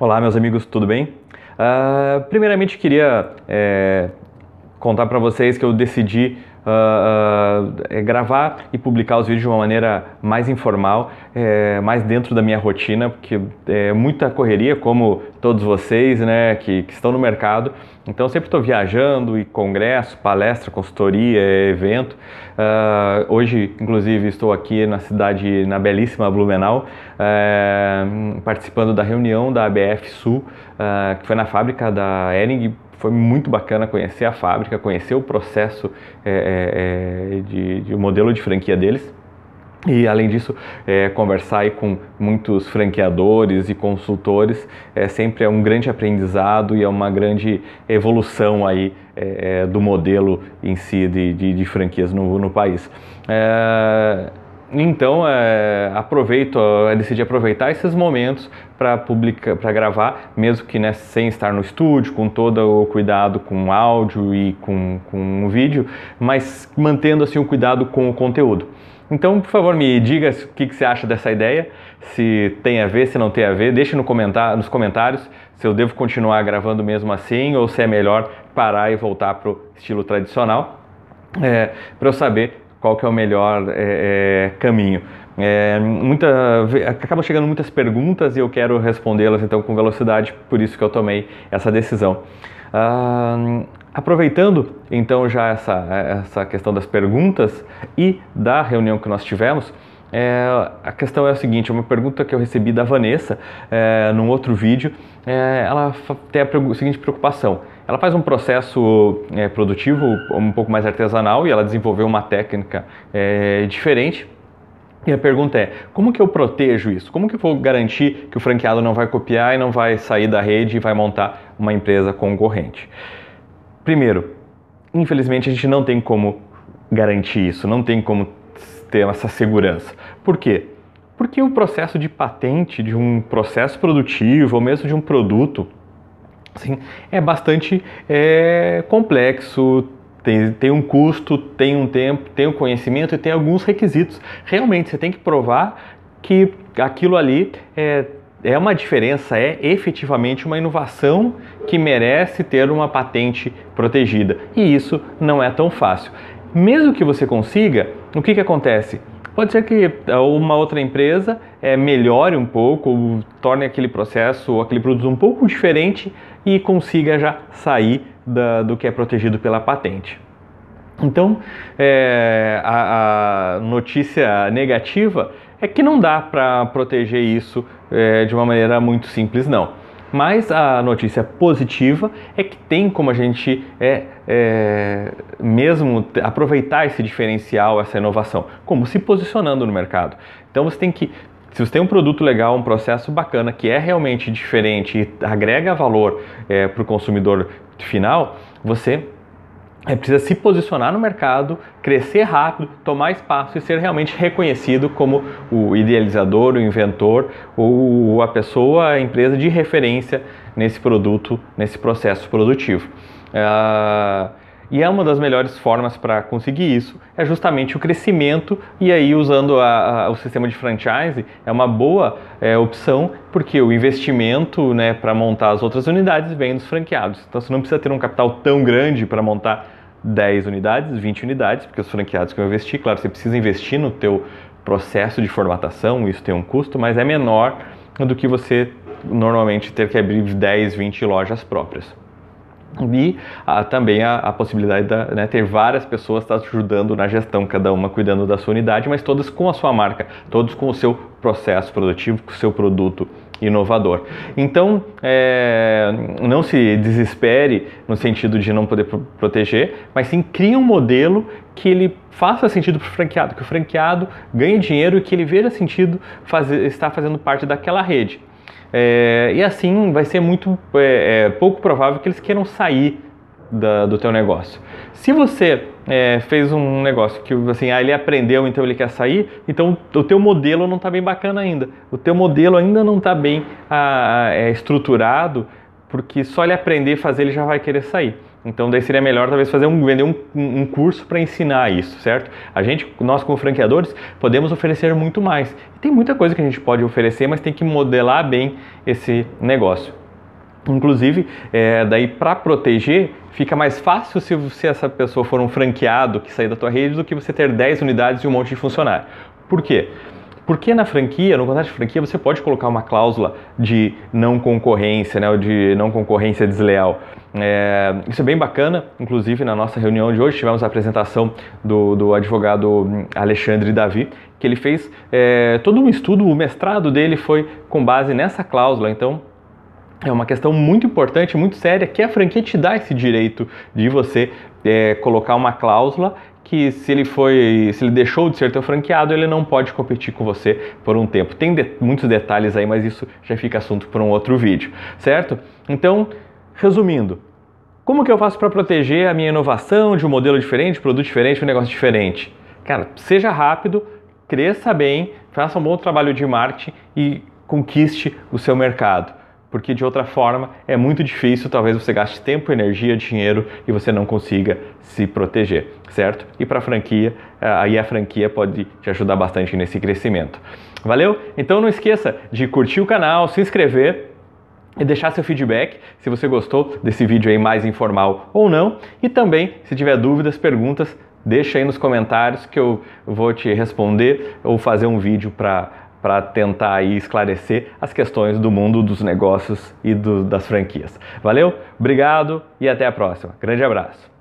Olá, meus amigos, tudo bem? Uh, primeiramente, queria é, contar para vocês que eu decidi uh, gravar e publicar os vídeos de uma maneira mais informal, é, mais dentro da minha rotina, porque eh, é muita correria, como todos vocês né, que, que estão no mercado. Então, sempre estou viajando e congresso, palestra, consultoria, evento. Uh, hoje, inclusive, estou aqui na cidade, na belíssima Blumenau, uh, participando da reunião da ABF Sul, que foi na fábrica da Ering foi muito bacana conhecer a fábrica, conhecer o processo é, é, é de, de um modelo de franquia deles. E além disso, é, conversar aí com muitos franqueadores e consultores é sempre é um grande aprendizado e é uma grande evolução aí é, é do modelo em si de, de, de franquias no, no país. É, então, é, aproveito, é, decidi aproveitar esses momentos para publicar, para gravar, mesmo que né, sem estar no estúdio, com todo o cuidado com áudio e com, com o vídeo, mas mantendo assim o cuidado com o conteúdo. Então, por favor, me diga o que, que você acha dessa ideia, se tem a ver, se não tem a ver. Deixe no comentar, nos comentários se eu devo continuar gravando mesmo assim ou se é melhor parar e voltar para o estilo tradicional, é, para eu saber qual que é o melhor é, é, caminho. É, muita, chegando muitas perguntas e eu quero respondê-las então com velocidade, por isso que eu tomei essa decisão. Ah, aproveitando então já essa, essa questão das perguntas e da reunião que nós tivemos, é, a questão é a seguinte, é uma pergunta que eu recebi da Vanessa é, num outro vídeo, é, ela tem a seguinte preocupação. Ela faz um processo é, produtivo um pouco mais artesanal e ela desenvolveu uma técnica é, diferente. E a pergunta é, como que eu protejo isso? Como que eu vou garantir que o franqueado não vai copiar e não vai sair da rede e vai montar uma empresa concorrente? Primeiro, infelizmente a gente não tem como garantir isso, não tem como ter essa segurança. Por quê? Porque o processo de patente de um processo produtivo ou mesmo de um produto assim, é bastante é, complexo, tem, tem um custo, tem um tempo, tem um conhecimento e tem alguns requisitos. Realmente, você tem que provar que aquilo ali é, é uma diferença, é efetivamente uma inovação que merece ter uma patente protegida. E isso não é tão fácil. Mesmo que você consiga, o que, que acontece? Pode ser que eh, uma outra empresa é, melhore um pouco, torne aquele processo ou aquele produto um pouco diferente e consiga já sair da, do que é protegido pela patente. Então, é, a, a, notícia negativa é que não dá para proteger isso é, de uma maneira muito simples, não. Mas a notícia positiva é que tem como a gente é, mesmo aproveitar esse diferencial, essa inovação, como se posicionando no mercado. Então você tem que se você tem um produto legal, um processo bacana que é realmente diferente e agrega valor é, para o consumidor final, você é, precisa se posicionar no mercado, crescer rápido, tomar espaço e ser realmente reconhecido como o idealizador, o inventor ou a pessoa, a empresa de referência nesse produto, nesse processo produtivo. Uh, e é uma das melhores formas para conseguir isso é justamente o crescimento e aí usando a, a, o sistema de franchise é uma boa é, opção porque o investimento né, para montar as outras unidades vem dos franqueados. Então você não precisa ter um capital tão grande para montar 10 unidades, 20 unidades, porque os franqueados que eu investi, claro, você precisa investir no teu processo de formatação, isso tem um custo, mas é menor do que você normalmente ter que abrir 10, 20 lojas próprias e também a, a, possibilidade de né, ter várias pessoas tá ajudando na gestão, cada uma cuidando da sua unidade, mas todas com a sua marca, todos com o seu processo produtivo, com o seu produto inovador. Então, é, não se desespere no sentido de não poder pro proteger, mas sim crie um modelo que ele faça sentido para o franqueado, que o franqueado ganhe dinheiro e que ele veja sentido fazer, estar fazendo parte daquela rede. É, e assim vai ser muito é, é, pouco provável que eles queiram sair da, do teu negócio. Se você é, fez um negócio que assim, ah, ele aprendeu, então ele quer sair, então o teu modelo não está bem bacana ainda. O teu modelo ainda não está bem ah, ah, é, estruturado, porque só ele aprender e fazer ele já vai querer sair. Então daí seria melhor talvez fazer um vender um, um curso para ensinar isso, certo? A gente, nós como franqueadores, podemos oferecer muito mais. Tem muita coisa que a gente pode oferecer, mas tem que modelar bem esse negócio. Inclusive, é, daí para proteger, fica mais fácil se, se essa pessoa for um franqueado que sair da tua rede do que você ter 10 unidades e um monte de funcionário. Por quê? Porque na franquia, no contrato de franquia, você pode colocar uma cláusula de não concorrência, né, ou de não concorrência desleal. É, isso é bem bacana, inclusive na nossa reunião de hoje tivemos a apresentação do, do advogado hum, Alexandre Davi, que ele fez é, todo um estudo, o mestrado dele foi com base nessa cláusula, então é uma questão muito importante, muito séria, que a franquia te dá esse direito de você é, colocar uma cláusula que se ele foi, se ele deixou de ser teu franqueado, ele não pode competir com você por um tempo. Tem de, muitos detalhes aí, mas isso já fica assunto para um outro vídeo, certo? Então, resumindo, como que eu faço para proteger a minha inovação de um modelo diferente, produto diferente, um negócio diferente? Cara, seja rápido, cresça bem, faça um bom trabalho de marketing e conquiste o seu mercado porque de outra forma é muito difícil, talvez você gaste tempo, energia, dinheiro e você não consiga se proteger, certo? E para a franquia, eh, aí a franquia pode te ajudar bastante nesse crescimento. Valeu? Então não esqueça de curtir o canal, se inscrever e deixar seu feedback se você gostou desse vídeo aí mais informal ou não. E também, se tiver dúvidas, perguntas, deixa aí nos comentários que eu vou te responder ou fazer um vídeo para para tentar aí esclarecer as questões do mundo dos negócios e do, das franquias. Valeu, obrigado e até a próxima. Grande abraço.